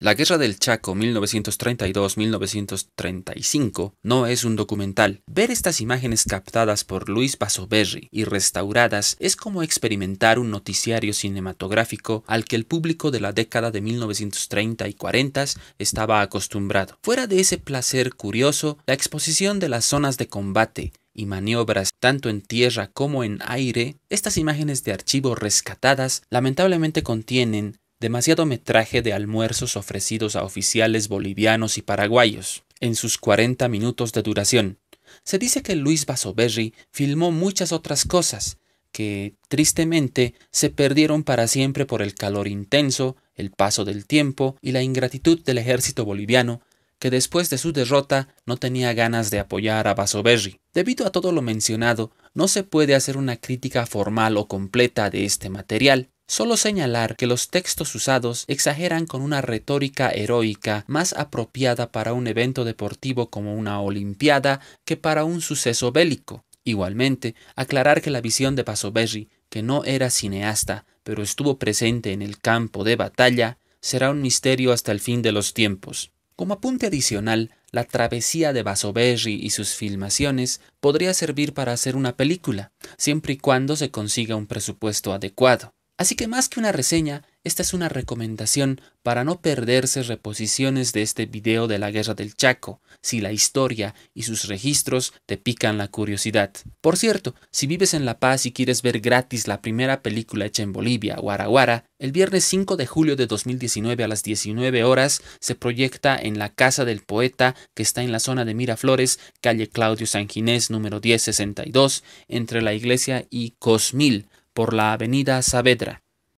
La Guerra del Chaco 1932-1935 no es un documental. Ver estas imágenes captadas por Luis Basoberri y restauradas es como experimentar un noticiario cinematográfico al que el público de la década de 1930 y 40 estaba acostumbrado. Fuera de ese placer curioso, la exposición de las zonas de combate, y maniobras tanto en tierra como en aire, estas imágenes de archivo rescatadas lamentablemente contienen demasiado metraje de almuerzos ofrecidos a oficiales bolivianos y paraguayos, en sus 40 minutos de duración. Se dice que Luis Basoberri filmó muchas otras cosas, que, tristemente, se perdieron para siempre por el calor intenso, el paso del tiempo y la ingratitud del ejército boliviano, que después de su derrota no tenía ganas de apoyar a Basoberri. Debido a todo lo mencionado, no se puede hacer una crítica formal o completa de este material, Solo señalar que los textos usados exageran con una retórica heroica más apropiada para un evento deportivo como una Olimpiada que para un suceso bélico. Igualmente, aclarar que la visión de Pasoberry, que no era cineasta, pero estuvo presente en el campo de batalla, será un misterio hasta el fin de los tiempos. Como apunte adicional, la travesía de Basoberri y sus filmaciones podría servir para hacer una película, siempre y cuando se consiga un presupuesto adecuado. Así que más que una reseña, esta es una recomendación para no perderse reposiciones de este video de la Guerra del Chaco, si la historia y sus registros te pican la curiosidad. Por cierto, si vives en La Paz y quieres ver gratis la primera película hecha en Bolivia, Guaraguara, el viernes 5 de julio de 2019 a las 19 horas se proyecta en la Casa del Poeta, que está en la zona de Miraflores, calle Claudio Ginés, número 1062, entre la iglesia y Cosmil por la avenida Saavedra.